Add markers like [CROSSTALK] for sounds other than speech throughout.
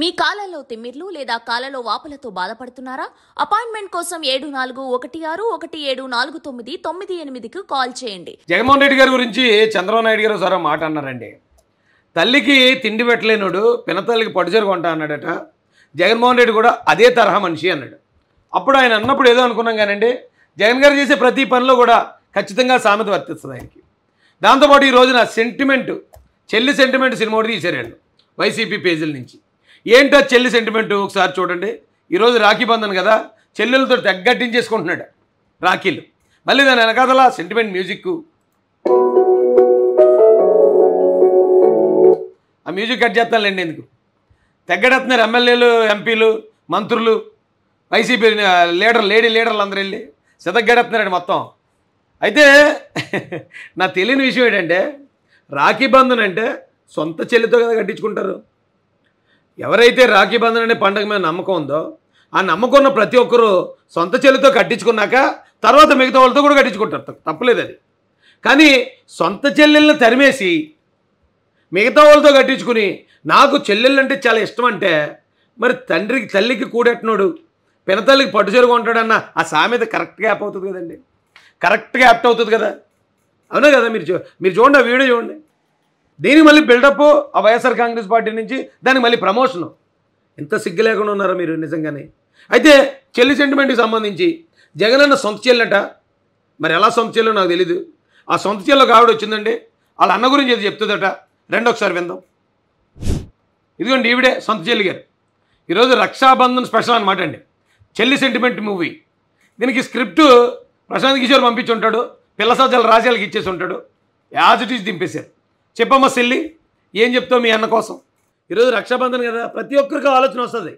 మీ కాలంలో తిమ్మిర్లు లేదా కాలలో వాపులతో బాధపడుతున్నారా అపాయింట్మెంట్ కోసం ఏడు నాలుగు ఒకటి ఆరు ఒకటి ఏడు నాలుగు తొమ్మిది తొమ్మిది ఎనిమిదికి కాల్ చేయండి జగన్మోహన్ రెడ్డి గారి గురించి చంద్రబాబు నాయుడు గారు సరే మాట అన్నారండి తల్లికి తిండి పెట్టలేనుడు పినతల్లికి పడుచరు కొంటా అన్నాడట జగన్మోహన్ రెడ్డి కూడా అదే తరహా మనిషి అన్నాడు అప్పుడు ఆయన అన్నప్పుడు ఏదో అనుకున్నాం కానండి జగన్ గారు చేసే ప్రతి పనిలో కూడా ఖచ్చితంగా సామెత వర్తిస్తుంది ఆయనకి దాంతోపాటు ఈ రోజున సెంటిమెంట్ చెల్లి సెంటిమెంట్ సినిమా కూడా తీశారు వైసీపీ పేజీల నుంచి ఏంటో చెల్లి సెంటిమెంట్ ఒకసారి చూడండి ఈరోజు రాఖీ బంధన్ కదా చెల్లెలతో తగ్గట్టించేసుకుంటున్నాడు రాఖీలు మళ్ళీ దాని వెనకాల సెంటిమెంట్ మ్యూజిక్ ఆ మ్యూజిక్ కట్ చేస్తానులేండి ఎందుకు తగ్గడెత్తున్నారు ఎమ్మెల్యేలు ఎంపీలు మంత్రులు వైసీపీ లీడర్ లేడీ లీడర్లు అందరూ వెళ్ళి సితగ్గడెత్తున్నారండి మొత్తం అయితే [LAUGHS] నా తెలియని విషయం ఏంటంటే రాఖీ బంధన్ అంటే సొంత చెల్లితో కదా కట్టించుకుంటారు ఎవరైతే రాఖీ బంధన్ అనే పండుగ మీద నమ్మకం ఉందో ఆ నమ్మకం ఉన్న ప్రతి ఒక్కరూ సొంత చెల్లితో కట్టించుకున్నాక తర్వాత మిగతా వాళ్ళతో కూడా కట్టించుకుంటారు తప్పలేదు అది కానీ సొంత చెల్లెల్ని తరిమేసి మిగతా వాళ్ళతో కట్టించుకుని నాకు చెల్లెళ్ళు అంటే చాలా ఇష్టం అంటే మరి తండ్రికి తల్లికి కూడెట్టినోడు పినతల్లికి పట్టుచరుగు ఉంటాడన్న ఆ సామెత కరెక్ట్గా యాప్ అవుతుంది కదండి కరెక్ట్గా యాప్ట్ అవుతుంది కదా అవునా కదా మీరు మీరు చూడండి ఆ వీడియో చూడండి దీన్ని మళ్ళీ బిల్డప్ ఆ వైఎస్ఆర్ కాంగ్రెస్ పార్టీ నుంచి దానికి మళ్ళీ ప్రమోషను ఎంత సిగ్గు లేకుండా ఉన్నారా మీరు నిజంగానే అయితే చెల్లి సెంటిమెంట్కి సంబంధించి జగనన్న సొంత చెల్లట మరి ఎలా సొంత చెల్లో నాకు తెలీదు ఆ సొంత చెల్లో కావిడ వచ్చిందండి వాళ్ళ అన్న గురించి ఏది చెప్తుందట రెండొకసారి విందాం ఇదిగోండి ఈవిడే సొంత చెల్లి గారు ఈరోజు రక్షాబంధన్ స్పెషల్ అనమాట అండి చెల్లి సెంటిమెంట్ మూవీ దీనికి స్క్రిప్ట్ ప్రశాంత్ కిషోర్ పంపించి ఉంటాడు పిల్ల సజ్జల రాజ్యాలకు ఇచ్చేసి ఉంటాడు యాజ్ ఇట్ ఈజ్ దింపేశారు చెప్పమ్మ సిల్లి ఏం చెప్తావు మీ అన్న కోసం ఈరోజు రక్షాబంధన్ కదా ప్రతి ఒక్కరికి ఆలోచన వస్తుంది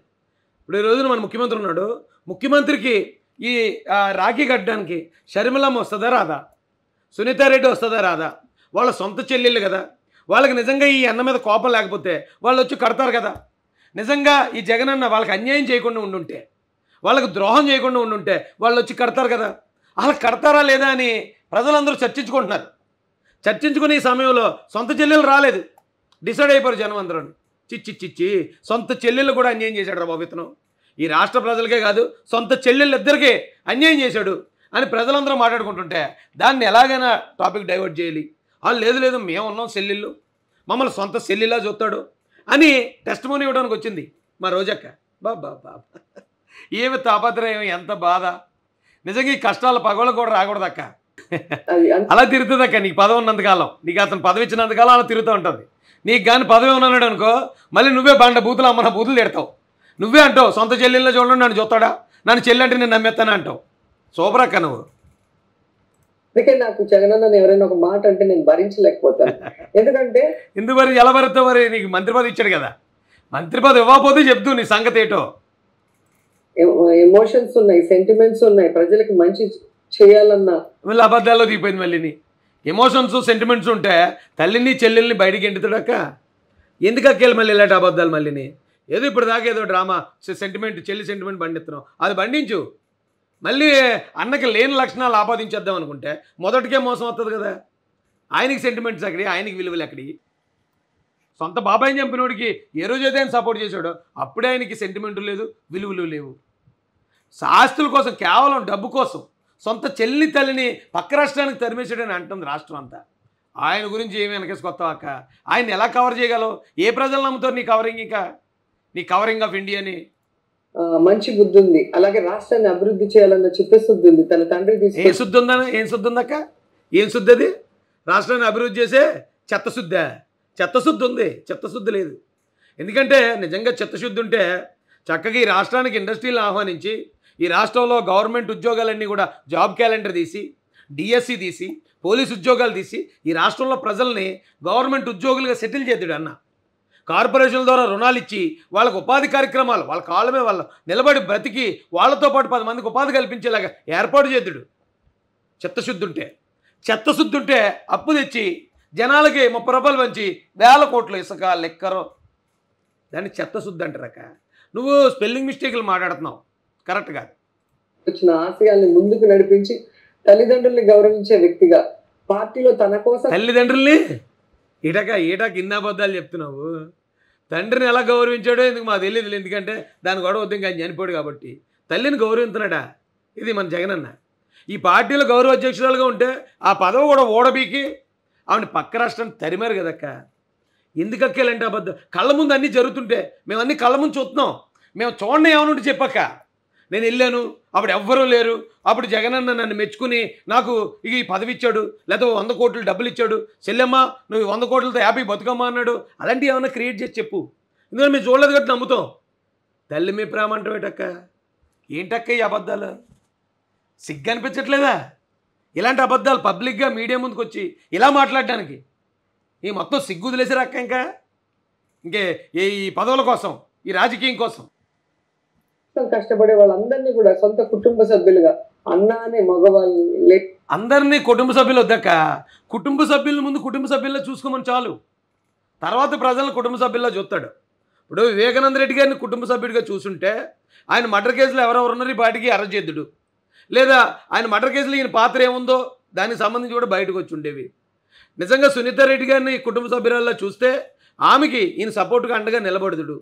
ఇప్పుడు ఈ రోజున మన ముఖ్యమంత్రి ఉన్నాడు ముఖ్యమంత్రికి ఈ రాఖీ కట్టడానికి షర్మిలమ్మ వస్తుందా రాదా సునీతారెడ్డి వస్తుందా రాదా వాళ్ళ సొంత చెల్లెళ్ళు కదా వాళ్ళకి నిజంగా ఈ అన్న మీద కోపం లేకపోతే వాళ్ళు వచ్చి కడతారు కదా నిజంగా ఈ జగన్ అన్న వాళ్ళకి అన్యాయం చేయకుండా ఉండుంటే వాళ్ళకి ద్రోహం చేయకుండా ఉండుంటే వాళ్ళు వచ్చి కడతారు కదా అలా కడతారా లేదా అని ప్రజలందరూ చర్చించుకుంటున్నారు చర్చించుకునే సమయంలో సొంత చెల్లెలు రాలేదు డిసైడ్ అయిపోయారు జనం అందరూ చిచ్చి చిచ్చి సొంత చెల్లెళ్ళు కూడా అన్యాయం చేశాడు రా బాబు ఈ రాష్ట్ర ప్రజలకే కాదు సొంత ఇద్దరికే అన్యాయం చేశాడు అని ప్రజలందరూ మాట్లాడుకుంటుంటే దాన్ని ఎలాగైనా టాపిక్ డైవర్ట్ చేయాలి వాళ్ళు లేదు లేదు మేమున్నాం సెల్లిళ్ళు మమ్మల్ని సొంత సెల్లిలా చూస్తాడు అని టెస్ట్ మోని ఇవ్వడానికి వచ్చింది మా రోజక్క బాబా బాబా ఏమి తాపత్రయం ఎంత బాధ నిజంగా ఈ కష్టాలు పగవాళ్ళు కూడా రాకూడదక్క అలా తిరుగుతుందక్క నీకు పదవి కాలం నీకు అతను పదవి కాలం అలా తిరుగుతూ ఉంటుంది నీకు కానీ పదవి ఉన్నాడు అనుకో మళ్ళీ నువ్వే బండ బూతులు అమ్మ బూతులు తిడతావు నువ్వే అంటావు సొంత చెల్లెల్లో చూడండి నన్ను చూస్తాడా నన్ను చెల్లి అంటే నేను నమ్మేస్తాను అంటావు సూపర్ అక్క నువ్వు అందుకే నాకు ఎవరైనా ఒక మాట అంటే నేను [LAUGHS] ఎందుకంటే ఎలా భరిస్తావు మరి నీకు మంత్రి పదవి ఇచ్చాడు కదా మంత్రి పదవి ఇవ్వకపోతే చెప్తూ నీ సంగతి ఏటో ఎమోషన్స్ ఉన్నాయి సెంటిమెంట్స్ ఉన్నాయి ప్రజలకు మంచి చేయాలన్న మళ్ళీ అబద్ధాల్లో దిగిపోయింది మళ్ళీ ఎమోషన్స్ సెంటిమెంట్స్ ఉంటే తల్లిని చెల్లెల్ని బయటికి ఎండుతాడక్క ఎందుకు అక్కలు మళ్ళీ ఇలాంటి అబద్ధాలు మళ్ళీని ఏదో ఇప్పుడు దాకా ఏదో డ్రామా సెంటిమెంట్ చెల్లి సెంటిమెంట్ బండిస్తున్నాం అది పండించు మళ్ళీ అన్నకి లేని లక్షణాలు ఆపాదించేద్దాం అనుకుంటే మొదటికే మోసం వస్తుంది కదా ఆయనకి సెంటిమెంట్స్ అక్కడి ఆయనకి విలువలు అక్కడి సొంత బాబాయిని చంపినోడికి ఏ రోజైతే ఆయన సపోర్ట్ చేశాడో అప్పుడే ఆయనకి సెంటిమెంట్ లేదు విలువలు లేవు సాస్తుల కోసం కేవలం డబ్బు కోసం సొంత చెల్లి తల్లిని పక్క రాష్ట్రానికి తరిమేసాడని అంటుంది రాష్ట్రం అంతా ఆయన గురించి ఏమి వెనకేసుకొస్తావాక ఆయన ఎలా కవర్ చేయగలవు ఏ ప్రజలు నమ్ముతారు నీ కవరింగ్ ఇంకా నీ కవరింగ్ ఆఫ్ ఇండియాని మంచి బుద్ధి ఉంది అలాగే రాష్ట్రాన్ని అభివృద్ధి చేయాలన్న చిత్తశుద్ధి ఉంది తన తండ్రి ఏం శుద్ధి ఉందా ఏం శుద్ధి ఉందక్క ఏం శుద్ధి అది రాష్ట్రాన్ని అభివృద్ధి చేసే చెత్తశుద్ధ చెత్తశుద్ధి ఉంది చెత్తశుద్ధి లేదు ఎందుకంటే నిజంగా చిత్తశుద్ధి ఉంటే చక్కగా ఈ రాష్ట్రానికి ఇండస్ట్రీలు ఆహ్వానించి ఈ రాష్ట్రంలో గవర్నమెంట్ ఉద్యోగాలన్నీ కూడా జాబ్ క్యాలెండర్ తీసి డిఎస్సి తీసి పోలీసు ఉద్యోగాలు తీసి ఈ రాష్ట్రంలో ప్రజల్ని గవర్నమెంట్ ఉద్యోగులుగా సెటిల్ చేద్దాడు అన్న కార్పొరేషన్ల ద్వారా రుణాలు ఇచ్చి వాళ్ళకు ఉపాధి కార్యక్రమాలు వాళ్ళ కాలమే వాళ్ళ నిలబడి బ్రతికి వాళ్ళతో పాటు పది మందికి ఉపాధి కల్పించేలాగా ఏర్పాటు చేద్దుడు చిత్తశుద్ధుంటే ఉంటే అప్పు తెచ్చి జనాలకి ముప్పై రూపాయలు పంచి వేల కోట్లు ఇసుక లెక్కరు దాన్ని అంటారు అంటారక నువ్వు స్పెల్లింగ్ మిస్టేక్లు మాట్లాడుతున్నావు కరెక్ట్ కాదు వచ్చిన ఆశయాల్ని ముందుకు నడిపించి తల్లిదండ్రుల్ని గౌరవించే వ్యక్తిగా పార్టీలో తన కోసం తల్లిదండ్రుల్ని ఇటక ఈటక ఇన్ని అబద్ధాలు చెప్తున్నావు తండ్రిని ఎలా గౌరవించాడో ఎందుకు మాకు తెలియదు ఎందుకంటే దాని గొడవ వద్దు ఇంకా చనిపోయాడు కాబట్టి తల్లిని గౌరవించినాడా ఇది మన జగనన్న ఈ పార్టీలో గౌరవ అధ్యక్షురాలుగా ఉంటే ఆ పదవి కూడా ఓడబీకి ఆవిడ పక్క రాష్ట్రాన్ని తరిమారు కదక్క ఎందుకక్కేలంటే అబద్ధం కళ్ళ ముందు అన్నీ జరుగుతుంటే మేము అన్నీ కళ్ళ ముందు చూస్తున్నాం మేము చూడండి ఉంటే చెప్పక్క నేను వెళ్ళాను అప్పుడు ఎవ్వరూ లేరు అప్పుడు జగనన్న నన్ను మెచ్చుకుని నాకు ఇక ఈ పదవి ఇచ్చాడు లేదా వంద కోట్లు డబ్బులు ఇచ్చాడు చెల్లెమ్మ నువ్వు వంద కోట్లతో హ్యాపీ బతుకమ్మ అన్నాడు అలాంటివి ఏమైనా క్రియేట్ చేసి చెప్పు ఎందుకంటే మేము చూడలేదు కాబట్టి నమ్ముతాం తల్లి మీ ప్రేమ ఏటక్క ఏంటక్క ఈ అబద్ధాలు సిగ్గు అనిపించట్లేదా ఇలాంటి అబద్ధాలు పబ్లిక్గా మీడియా ముందుకు వచ్చి ఇలా మాట్లాడడానికి ఈ మొత్తం సిగ్గు వదిలేసారు అక్క ఇంకా ఇంకే ఈ పదవుల కోసం ఈ రాజకీయం కోసం కష్టపడే వాళ్ళందరినీ కూడా సొంత కుటుంబ సభ్యులుగా అన్నాని మగవాళ్ళు అందరినీ కుటుంబ సభ్యులు వద్దక్క కుటుంబ సభ్యుల ముందు కుటుంబ సభ్యుల్లో చూసుకోమని చాలు తర్వాత ప్రజలను కుటుంబ సభ్యుల్లో చూస్తాడు ఇప్పుడు వివేకానంద రెడ్డి గారిని కుటుంబ సభ్యుడిగా చూసుంటే ఆయన మర్డర్ కేసులో ఎవరెవరు ఉన్నారు ఈ పాటికి అరచేద్దుడు లేదా ఆయన మర్డర్ కేసులో ఈయన పాత్ర ఏముందో దానికి సంబంధించి కూడా బయటకు వచ్చి ఉండేవి నిజంగా రెడ్డి గారిని కుటుంబ సభ్యులలో చూస్తే ఆమెకి ఈయన సపోర్ట్గా అండగా నిలబడుతుడు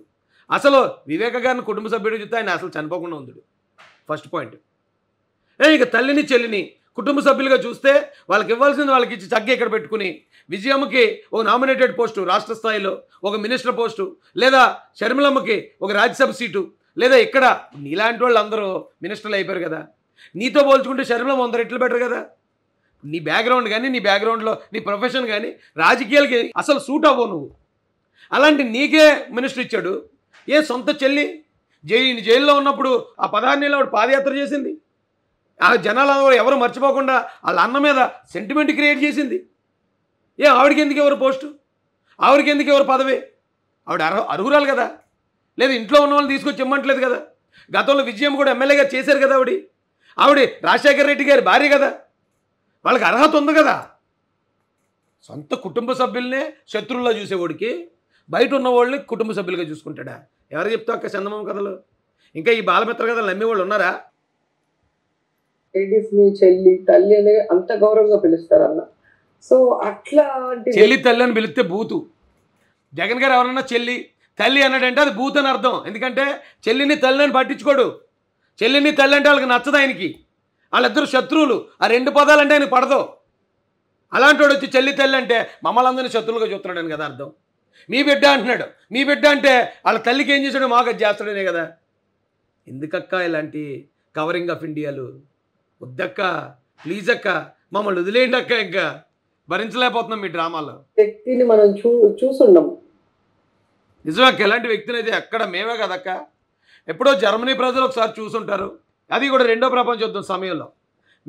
అసలు వివేక గారిని కుటుంబ సభ్యుడు చెప్తే ఆయన అసలు చనిపోకుండా ఉందడు ఫస్ట్ పాయింట్ ఇక తల్లిని చెల్లిని కుటుంబ సభ్యులుగా చూస్తే వాళ్ళకి ఇవ్వాల్సింది వాళ్ళకి ఇచ్చి చగ్గి ఇక్కడ పెట్టుకుని విజయమ్మకి ఒక నామినేటెడ్ పోస్టు రాష్ట్ర స్థాయిలో ఒక మినిస్టర్ పోస్టు లేదా షర్మిలమ్మకి ఒక రాజ్యసభ సీటు లేదా ఇక్కడ నీలాంటి వాళ్ళు అందరూ మినిస్టర్లు అయిపోయారు కదా నీతో పోల్చుకుంటే షర్మిలమ్మ వంద రెట్లు బెటర్ కదా నీ బ్యాక్గ్రౌండ్ కానీ నీ బ్యాక్గ్రౌండ్లో నీ ప్రొఫెషన్ కానీ రాజకీయాలకి అసలు సూట్ అవ్వవు నువ్వు అలాంటి నీకే మినిస్టర్ ఇచ్చాడు ఏ సొంత చెల్లి జైలు జైల్లో ఉన్నప్పుడు ఆ పదహారు నెలలు ఆవిడ పాదయాత్ర చేసింది ఆ జనాలు ఎవరు మర్చిపోకుండా వాళ్ళ అన్న మీద సెంటిమెంట్ క్రియేట్ చేసింది ఏ ఆవిడకి ఎందుకు ఎవరు పోస్టు ఆవిడకి ఎందుకు ఎవరు పదవి ఆవిడ అర్హ అర్హురాలు కదా లేదు ఇంట్లో ఉన్న వాళ్ళని తీసుకొచ్చి ఇమ్మంటలేదు కదా గతంలో విజయం కూడా ఎమ్మెల్యేగా చేశారు కదా ఆవిడ ఆవిడ రాజశేఖర రెడ్డి గారి భార్య కదా వాళ్ళకి అర్హత ఉంది కదా సొంత కుటుంబ సభ్యులనే శత్రువుల్లో చూసేవాడికి బయట ఉన్న కుటుంబ సభ్యులుగా చూసుకుంటాడా ఎవరు చెప్తావు అక్క చందమామ కథలు ఇంకా ఈ బాలమిత్ర కథలు నమ్మేవాళ్ళు ఉన్నారా చెల్లి తల్లి అంత గౌరవంగా పిలుస్తారు అన్న సో అట్లా చెల్లి తల్లి అని పిలిస్తే బూతు జగన్ గారు ఎవరన్నా చెల్లి తల్లి అన్నాడంటే అది బూత్ అని అర్థం ఎందుకంటే చెల్లిని తల్లి అని పట్టించుకోడు చెల్లిని తల్లి అంటే వాళ్ళకి నచ్చదు ఆయనకి వాళ్ళిద్దరు శత్రువులు ఆ రెండు పదాలంటే ఆయన పడదు అలాంటి వాడు వచ్చి చెల్లి తల్లి అంటే మమ్మల్ని అందరినీ శత్రువులుగా చూస్తున్నాడు కదా అర్థం మీ బిడ్డ అంటున్నాడు మీ బిడ్డ అంటే వాళ్ళ తల్లికి ఏం చేశాడు మాకు చేస్తాడనే కదా ఎందుకక్క ఇలాంటి కవరింగ్ ఆఫ్ ఇండియాలు వద్దక్క ప్లీజ్ అక్క మమ్మల్ని వదిలేయండి అక్క ఇంకా భరించలేకపోతున్నాం మీ డ్రామాలో వ్యక్తిని మనం చూసున్నాం నిజమక్క ఎలాంటి వ్యక్తిని అయితే అక్కడ మేమే కదక్క ఎప్పుడో జర్మనీ ప్రజలు ఒకసారి చూసుంటారు అది కూడా రెండో ప్రపంచ యుద్ధం సమయంలో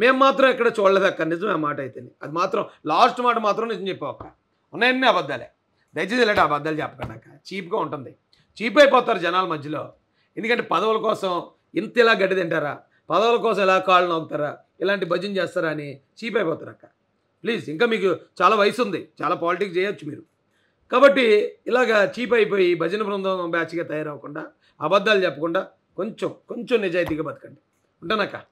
మేము మాత్రం ఇక్కడ చూడలేదక్క నిజమే మాట అయితే అది మాత్రం లాస్ట్ మాట మాత్రం నిజం చెప్పావు అక్క ఉన్నాయన్నీ అబద్ధాలే దయచేసి ఇలాంటి అబద్ధాలు అక్క చీప్గా ఉంటుంది చీప్ అయిపోతారు జనాల మధ్యలో ఎందుకంటే పదవుల కోసం ఇంత ఇలా గడ్డి తింటారా పదవుల కోసం ఇలా కాళ్ళు నవ్వుతారా ఇలాంటి భజన చేస్తారా అని చీప్ అయిపోతారు అక్క ప్లీజ్ ఇంకా మీకు చాలా వయసు ఉంది చాలా పాలిటిక్స్ చేయొచ్చు మీరు కాబట్టి ఇలాగ చీప్ అయిపోయి భజన బృందం బ్యాచ్గా తయారవ్వకుండా అబద్ధాలు చెప్పకుండా కొంచెం కొంచెం నిజాయితీగా బతకండి ఉంటానక్క